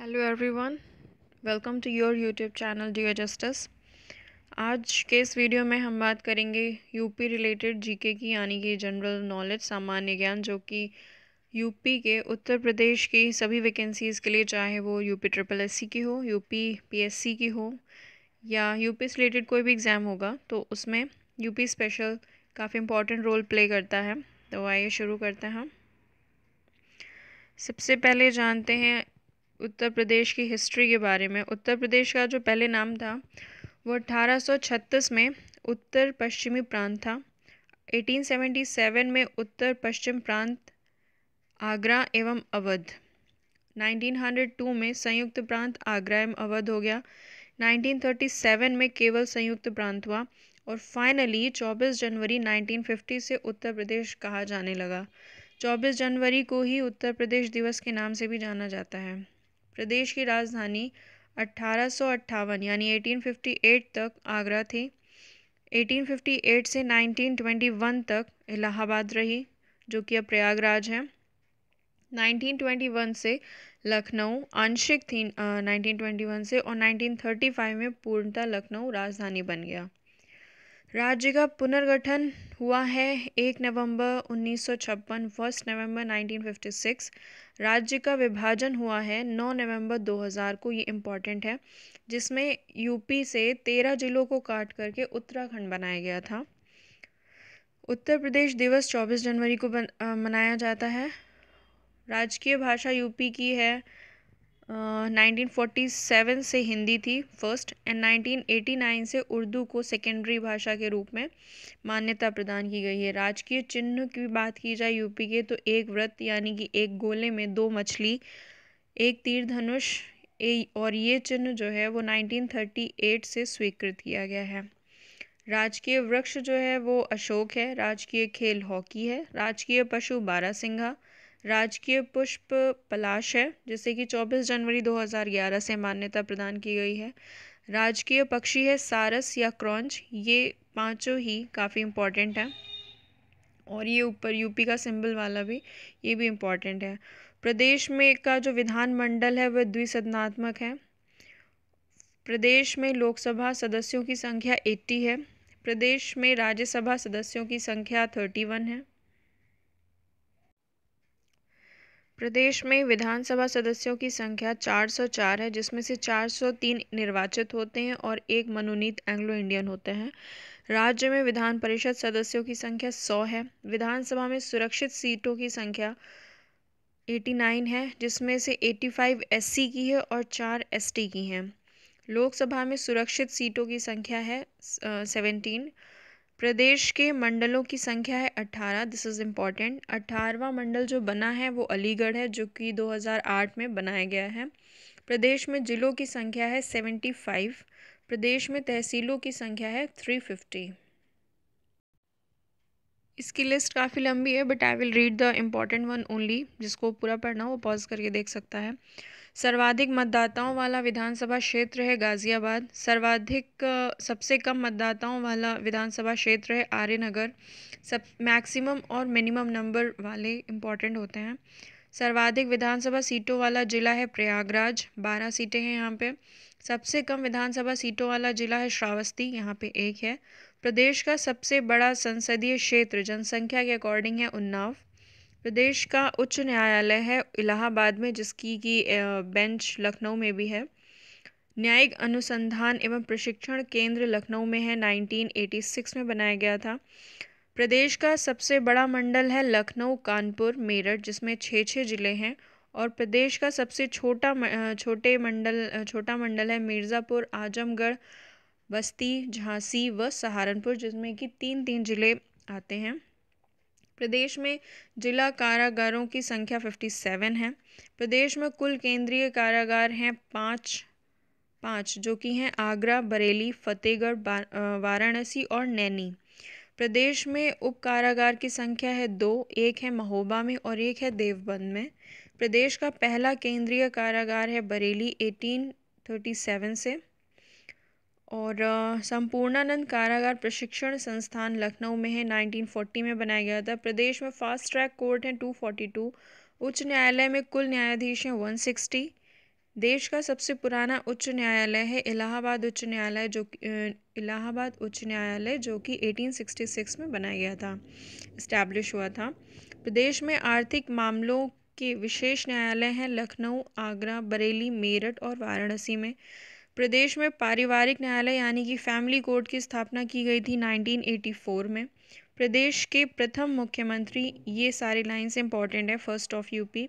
hello everyone welcome to your YouTube channel dear justice आज के इस वीडियो में हम बात करेंगे यूपी रिलेटेड जीके की यानी कि जनरल नॉलेज सामान्य ज्ञान जो कि यूपी के उत्तर प्रदेश की सभी वैकेंसीज़ के लिए चाहे वो यूपी ट्रिपल एससी की हो यूपी पीएससी की हो या यूपी से रिलेटेड कोई भी एग्ज़ाम होगा तो उसमें यूपी स्पेशल काफ़ी इंपॉर्टेंट रोल प्ले करता है तो आइए शुरू करते हैं सबसे पहले जानते हैं उत्तर प्रदेश की हिस्ट्री के बारे में उत्तर प्रदेश का जो पहले नाम था वो 1836 में उत्तर पश्चिमी प्रांत था 1877 में उत्तर पश्चिम प्रांत आगरा एवं अवध 1902 में संयुक्त प्रांत आगरा एवं अवध हो गया 1937 में केवल संयुक्त प्रांत हुआ और फाइनली 24 जनवरी 1950 से उत्तर प्रदेश कहा जाने लगा 24 जनवरी को ही उत्तर प्रदेश दिवस के नाम से भी जाना जाता है प्रदेश की राजधानी अट्ठारह यानी 1858 तक आगरा थी 1858 से 1921 तक इलाहाबाद रही जो कि अब प्रयागराज है 1921 से लखनऊ आंशिक थी uh, 1921 से और 1935 में पूर्णतः लखनऊ राजधानी बन गया राज्य का पुनर्गठन हुआ है एक नवंबर उन्नीस सौ छप्पन first November nineteen fifty six राज्य का विभाजन हुआ है नौ नवंबर दो हज़ार को ये इम्पॉर्टेंट है जिसमें यूपी से तेरह जिलों को काट करके उत्तराखंड बनाया गया था उत्तर प्रदेश दिवस चौबीस जनवरी को बन, आ, मनाया जाता है राजकीय भाषा यूपी की है 1947 से हिंदी थी फर्स्ट एंड 1989 से उर्दू को सेकेंडरी भाषा के रूप में मान्यता प्रदान की गई है राजकीय चिन्ह की बात की जाए यूपी के तो एक व्रत यानी कि एक गोले में दो मछली एक तीर धनुष और ये चिन्ह जो है वो 1938 से स्वीकृत किया गया है राजकीय वृक्ष जो है वो अशोक है राजकीय खेल हॉकी है राजकीय पशु बारा सिंघा राजकीय पुष्प पलाश है जिसे कि 24 जनवरी 2011 से मान्यता प्रदान की गई है राजकीय पक्षी है सारस या क्रॉन्च ये पांचों ही काफ़ी इम्पॉर्टेंट हैं और ये ऊपर यूपी का सिंबल वाला भी ये भी इम्पॉर्टेंट है प्रदेश में का जो विधानमंडल है वह द्विसदनात्मक है प्रदेश में लोकसभा सदस्यों की संख्या 80 है प्रदेश में राज्यसभा सदस्यों की संख्या 31 है प्रदेश में विधानसभा सदस्यों की संख्या चार सौ चार है जिसमें से चार सौ तीन निर्वाचित होते हैं और एक मनोनीत एंग्लो इंडियन होते हैं राज्य में विधान परिषद सदस्यों की संख्या सौ है विधानसभा में सुरक्षित सीटों की संख्या एटी नाइन है जिसमें से 85 फाइव एस सी की है और चार एस टी की हैं लोकसभा में सुरक्षित सीटों की संख्या है सेवनटीन uh, प्रदेश के मंडलों की संख्या है अठारह दिस इज़ इम्पॉर्टेंट अठारहवा मंडल जो बना है वो अलीगढ़ है जो कि 2008 में बनाया गया है प्रदेश में ज़िलों की संख्या है 75 प्रदेश में तहसीलों की संख्या है 350 इसकी लिस्ट काफ़ी लंबी है but I will read the important one only जिसको पूरा पढ़ना वो पॉज करके देख सकता है सर्वाधिक मतदाताओं वाला विधानसभा क्षेत्र है गाज़ियाबाद सर्वाधिक सबसे कम मतदाताओं वाला विधानसभा क्षेत्र है आर्यनगर सब मैक्सिमम और मिनिमम नंबर वाले इम्पॉर्टेंट होते हैं सर्वाधिक विधानसभा सीटों वाला ज़िला है प्रयागराज बारह सीटें हैं यहाँ पे सबसे कम विधानसभा सीटों वाला ज़िला है श्रावस्ती यहाँ पे एक है प्रदेश का सबसे बड़ा संसदीय क्षेत्र जनसंख्या के अकॉर्डिंग है उन्नाव प्रदेश का उच्च न्यायालय है इलाहाबाद में जिसकी कि बेंच लखनऊ में भी है न्यायिक अनुसंधान एवं प्रशिक्षण केंद्र लखनऊ में है 1986 में बनाया गया था प्रदेश का सबसे बड़ा मंडल है लखनऊ कानपुर मेरठ जिसमें छः छः ज़िले हैं और प्रदेश का सबसे छोटा छोटे मंडल छोटा मंडल है मिर्ज़ापुर आजमगढ़ बस्ती झांसी व सहारनपुर जिसमें कि तीन तीन ज़िले आते हैं प्रदेश में जिला कारागारों की संख्या फिफ्टी सेवन है प्रदेश में कुल केंद्रीय कारागार हैं पाँच पाँच जो कि हैं आगरा बरेली फतेहगढ़ वाराणसी और नैनी प्रदेश में उप कारागार की संख्या है दो एक है महोबा में और एक है देवबंद में प्रदेश का पहला केंद्रीय कारागार है बरेली 1837 से और सम्पूर्णानंद कारागार प्रशिक्षण संस्थान लखनऊ में है 1940 में बनाया गया था प्रदेश में फास्ट ट्रैक कोर्ट हैं 242 उच्च न्यायालय में कुल न्यायाधीश हैं 160 देश का सबसे पुराना उच्च न्यायालय है इलाहाबाद उच्च न्यायालय जो इलाहाबाद उच्च न्यायालय जो कि 1866 में बनाया गया था इस्टेब्लिश हुआ था प्रदेश में आर्थिक मामलों के विशेष न्यायालय हैं लखनऊ आगरा बरेली मेरठ और वाराणसी में प्रदेश में पारिवारिक न्यायालय यानी कि फैमिली कोर्ट की स्थापना की गई थी 1984 में प्रदेश के प्रथम मुख्यमंत्री ये सारे लाइन्स इंपॉर्टेंट है फर्स्ट ऑफ यूपी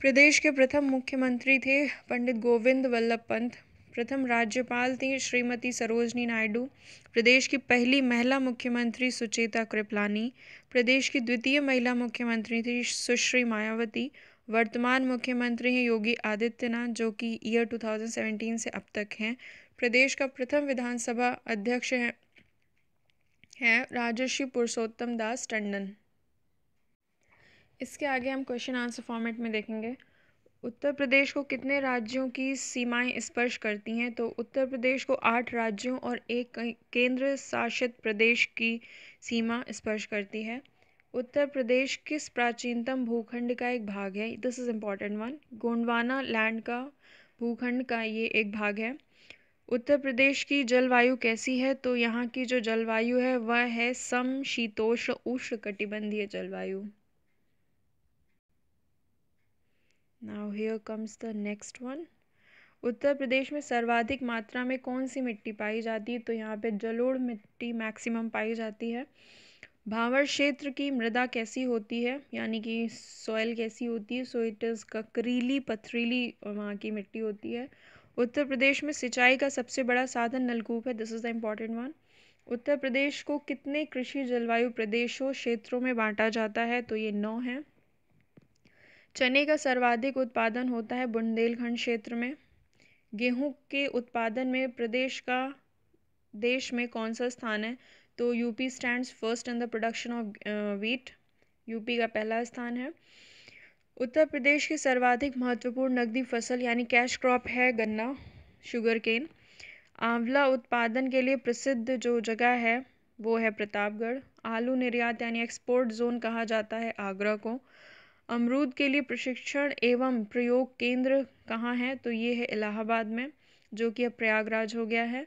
प्रदेश के प्रथम मुख्यमंत्री थे पंडित गोविंद वल्लभ पंत प्रथम राज्यपाल थी श्रीमती सरोजनी नायडू प्रदेश की पहली महिला मुख्यमंत्री सुचेता कृपलानी प्रदेश की द्वितीय महिला मुख्यमंत्री थी सुश्री मायावती वर्तमान मुख्यमंत्री हैं योगी आदित्यनाथ जो कि ईयर 2017 से अब तक हैं प्रदेश का प्रथम विधानसभा अध्यक्ष हैं है, राजर्षि पुरुषोत्तम दास टंडन इसके आगे हम क्वेश्चन आंसर फॉर्मेट में देखेंगे उत्तर प्रदेश को कितने राज्यों की सीमाएं स्पर्श करती हैं तो उत्तर प्रदेश को आठ राज्यों और एक केंद्र शासित प्रदेश की सीमा स्पर्श करती है उत्तर प्रदेश किस प्राचीनतम भूखंड का एक भाग है this is important one Gondwana land का भूखंड का ये एक भाग है उत्तर प्रदेश की जलवायु कैसी है तो यहाँ की जो जलवायु है वह है सम शीतोष उष्ण कटिबंधीय जलवायु now here comes the next one Uttar Pradesh में सर्वाधिक मात्रा में कौन सी मिट्टी पाई जाती है तो यहाँ पे जलोढ़ मिट्टी मैक्सिमम पाई जाती है भावर क्षेत्र की मृदा कैसी होती है यानी कि सॉइल कैसी होती है सो इट इज़ ककरीली पथरीली वहाँ की मिट्टी होती है उत्तर प्रदेश में सिंचाई का सबसे बड़ा साधन नलकूप है this is the important one Uttar Pradesh को कितने कृषि जलवायु प्रदेशों क्षेत्रों में बांटा जाता है तो ये नौ है चने का सर्वाधिक उत्पादन होता है बुंदेलखंड क्षेत्र में गेहूं के उत्पादन में प्रदेश का देश में कौन सा स्थान है तो UP stands first in the production of wheat UP का पहला स्थान है उत्तर प्रदेश की सर्वाधिक महत्वपूर्ण नकदी फसल यानी कैश क्रॉप है गन्ना शुगर केन आंवला उत्पादन के लिए प्रसिद्ध जो जगह है वो है प्रतापगढ़ आलू निर्यात यानी एक्सपोर्ट जोन कहा जाता है आगरा को अमरूद के लिए प्रशिक्षण एवं प्रयोग केंद्र कहाँ है तो ये है इलाहाबाद में जो कि अब प्रयागराज हो गया है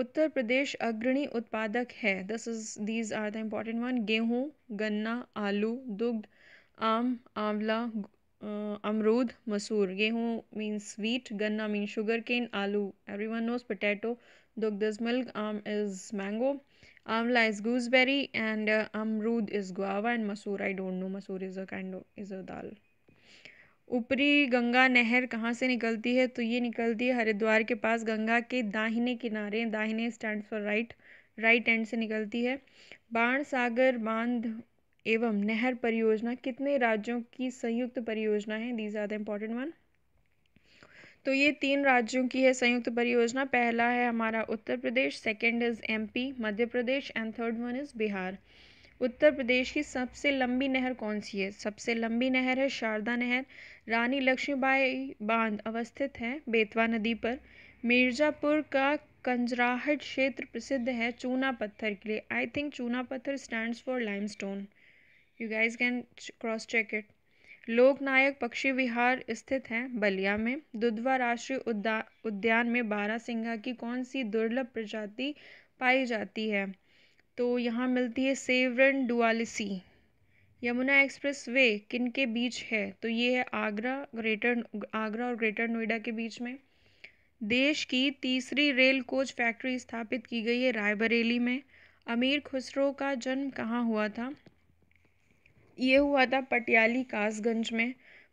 उत्तर प्रदेश अग्रणी उत्पादक है this is these are the important one गेहूँ गन्ना आलू दुग्ध आम आंवला अमरूद मसूर गेहूँ means sweet ganna means sugar cane aloo every one knows potato dugdh is milk aam is mango amla is gooseberry and amrood is guava and masoor I don't know masoor is a kind is a dal ऊपरी गंगा नहर कहाँ से निकलती है तो ये निकलती है हरिद्वार के पास गंगा के दाहिने किनारे दाहिने stand for right right end से निकलती है बाण सागर बांध एवं नहर परियोजना कितने राज्यों की संयुक्त परियोजना है these are the important one तो ये तीन राज्यों की है संयुक्त परियोजना पहला है हमारा Uttar Pradesh second is MP Madhya Pradesh and third one is Bihar Uttar Pradesh की सबसे लंबी नहर कौन सी है सबसे लंबी नहर है शारदा नहर रानी लक्ष्मीबाई बांध अवस्थित है बेतवा नदी पर मिर्ज़ापुर का कंजराहट क्षेत्र प्रसिद्ध है चूना पत्थर के लिए आई think chuna patthar stands for limestone you guys can cross check it Loknayak Pakshi Vihar स्थित है बलिया में दुधवा राष्ट्रीय उद्यान में बारह सिंघा की कौन सी दुर्लभ प्रजाति पाई जाती है तो यहाँ मिलती है सेवरन डुआलिसी यमुना एक्सप्रेस वे किन के बीच है तो ये है आगरा ग्रेटर आगरा और ग्रेटर नोएडा के बीच में देश की तीसरी रेल कोच फैक्ट्री स्थापित की गई है रायबरेली में अमीर खुसरो का जन्म कहाँ हुआ था ये हुआ था पटियाली कासगंज में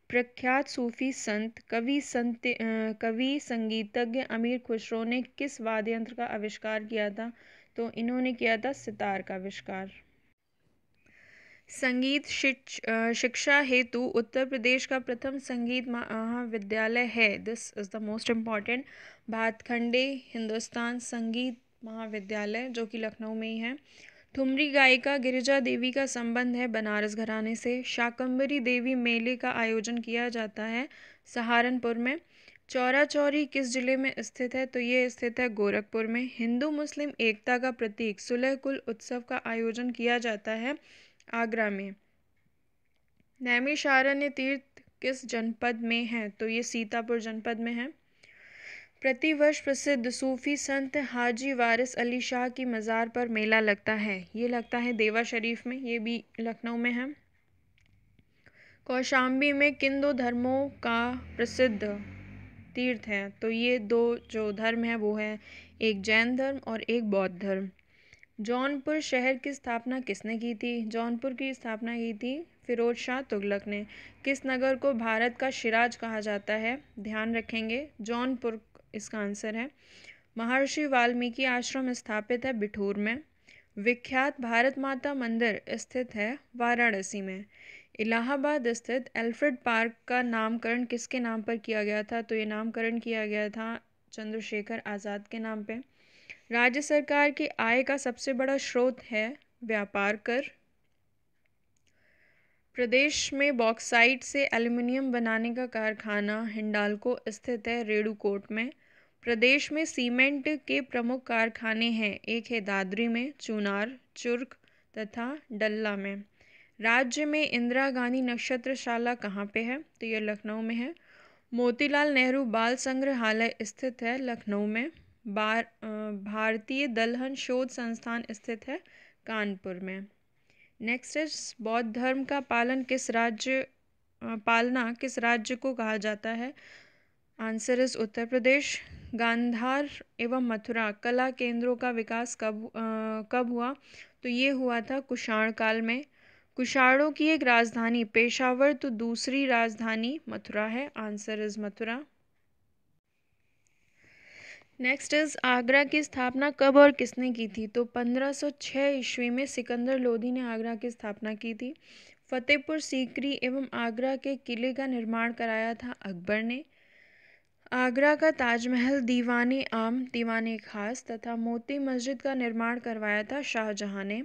प्रख्यात सूफी संत कवि संत कवि संगीतज्ञ अमीर खुसरो ने किस वाद्य यंत्र का आविष्कार किया था तो इन्होंने किया था सितार का आविष्कार संगीत शिक्षा हेतु उत्तर प्रदेश का प्रथम संगीत महाविद्यालय है this is the most important Bhatkhande Hindustan Sangeet Mahavidyalaya जो कि लखनऊ में ही है ठुमरी गायिका गिरिजा देवी का संबंध है बनारस घराने से शाकंबरी देवी मेले का आयोजन किया जाता है सहारनपुर में चौरा चौरी किस जिले में स्थित है तो ये स्थित है गोरखपुर में हिंदू मुस्लिम एकता का प्रतीक सुलह कुल उत्सव का आयोजन किया जाता है आगरा में नैमिशारण्य तीर्थ किस जनपद में है तो ये सीतापुर जनपद में है प्रतिवर्ष प्रसिद्ध सूफी संत हाजी वारिस अली शाह की मज़ार पर मेला लगता है ये लगता है देवा शरीफ में ये भी लखनऊ में है कौशाम्बी में दो धर्मों का प्रसिद्ध तीर्थ हैं तो ये दो जो धर्म हैं वो हैं एक जैन धर्म और एक बौद्ध धर्म जौनपुर शहर की स्थापना किसने की थी जौनपुर की स्थापना की थी फिरोज शाह तुगलक ने किस नगर को भारत का शिराज कहा जाता है ध्यान रखेंगे जौनपुर इसका आंसर है महर्षि वाल्मीकि आश्रम स्थापित है बिठूर में विख्यात भारत माता मंदिर स्थित है वाराणसी में इलाहाबाद स्थित एल्फ्रेड पार्क का नामकरण किसके नाम पर किया गया था तो ये नामकरण किया गया था चंद्रशेखर आज़ाद के नाम पे राज्य सरकार की आय का सबसे बड़ा स्रोत है व्यापार कर प्रदेश में बॉक्साइट से एल्युमिनियम बनाने का कारखाना हिंडालको स्थित है रेणुकोट में प्रदेश में सीमेंट के प्रमुख कारखाने हैं एक है दादरी में चुनार चुर्क तथा डल्ला में राज्य में इंदिरा गांधी नक्षत्रशाला कहाँ पे है तो ये लखनऊ में है मोतीलाल नेहरू बाल संग्रहालय स्थित है लखनऊ में बार भारतीय दलहन शोध संस्थान स्थित है कानपुर में नेक्स्ट है बौद्ध धर्म का पालन किस राज्य पालना किस राज्य को कहा जाता है आंसर इज उत्तर प्रदेश गांधार एवं मथुरा कला केंद्रों का विकास कब आ, कब हुआ तो ये हुआ था कुषाण काल में कुशाणों की एक राजधानी पेशावर तो दूसरी राजधानी मथुरा है answer is Mathura next is Agra की स्थापना कब और किसने की थी तो 1506 ईस्वी में सिकंदर लोधी ने आगरा की स्थापना की थी फतेहपुर सीकरी एवं आगरा के किले का निर्माण कराया था अकबर ने आगरा का ताजमहल दीवाने आम दीवाने खास तथा मोती मस्जिद का निर्माण करवाया था शाहजहां ने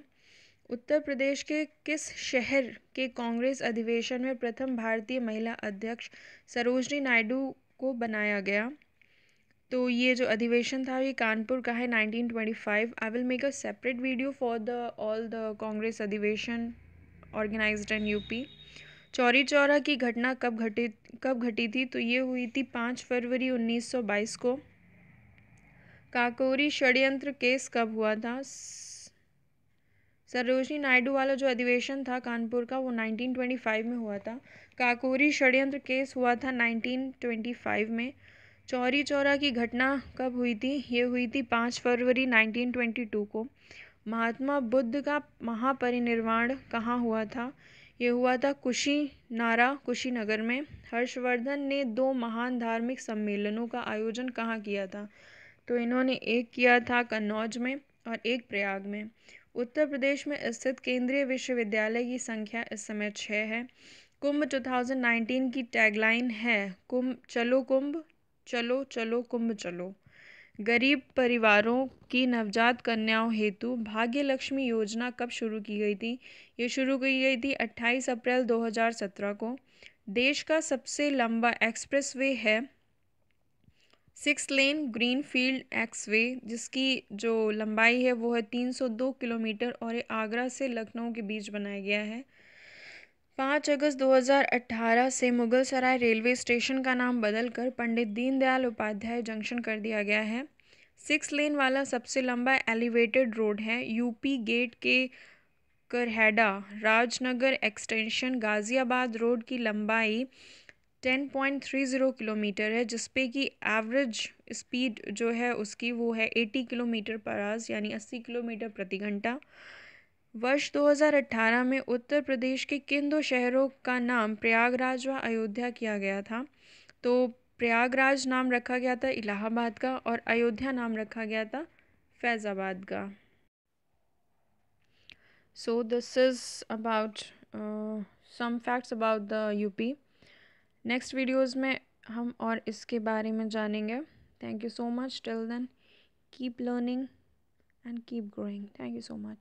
उत्तर प्रदेश के किस शहर के कांग्रेस अधिवेशन में प्रथम भारतीय महिला अध्यक्ष सरोजनी नायडू को बनाया गया तो ये जो अधिवेशन था ये कानपुर का है 1925 I will make a separate video for the all the Congress अधिवेशन organised in UP Chauri Chaura की घटना कब घटी कब घटी थी तो ये हुई थी पाँच फरवरी 1922 को काकोरी षडयंत्र केस कब हुआ था सरोजनी नायडू वाला जो अधिवेशन था कानपुर का वो 1925 में हुआ था काकोरी षड्यंत्र केस हुआ था 1925 में चौरी चौरा की घटना कब हुई थी ये हुई थी पाँच फरवरी 1922 को महात्मा बुद्ध का महापरिनिर्वाण कहाँ हुआ था ये हुआ था कुशी नारा कुशीनगर में हर्षवर्धन ने दो महान धार्मिक सम्मेलनों का आयोजन कहाँ किया था तो इन्होंने एक किया था कन्नौज में और एक प्रयाग में उत्तर प्रदेश में स्थित केंद्रीय विश्वविद्यालय की संख्या इस समय छः है कुंभ टू थाउजेंड नाइनटीन की टैगलाइन है कुंभ चलो कुंभ चलो चलो कुंभ चलो गरीब परिवारों की नवजात कन्याओं हेतु भाग्य लक्ष्मी योजना कब शुरू की गई थी ये शुरू की गई थी 28 अप्रैल 2017 को देश का सबसे लंबा एक्सप्रेस वे है सिक्स लेन ग्रीन फील्ड एक्सवे जिसकी जो लंबाई है वो है तीन सौ दो किलोमीटर और ये आगरा से लखनऊ के बीच बनाया गया है पाँच अगस्त 2018 से मुगल सराय रेलवे स्टेशन का नाम बदलकर पंडित दीनदयाल उपाध्याय जंक्शन कर दिया गया है सिक्स लेन वाला सबसे लंबा एलिवेटेड रोड है यूपी गेट के करहेडा राजनगर एक्सटेंशन गाज़ियाबाद रोड की लंबाई ten point three zero kilometre है जिस पे कि एवरेज स्पीड जो है उसकी वो है एटी किलोमीटर पर आज यानी अस्सी किलोमीटर प्रति घंटा वर्ष 2018 में उत्तर प्रदेश के किन दो शहरों का नाम प्रयागराज व अयोध्या किया गया था तो प्रयागराज नाम रखा गया था इलाहाबाद का और अयोध्या नाम रखा गया था फैज़ाबाद का so this is about some facts about the UP next videos में हम और इसके बारे में जानेंगे thank you so much till then keep learning and keep growing thank you so much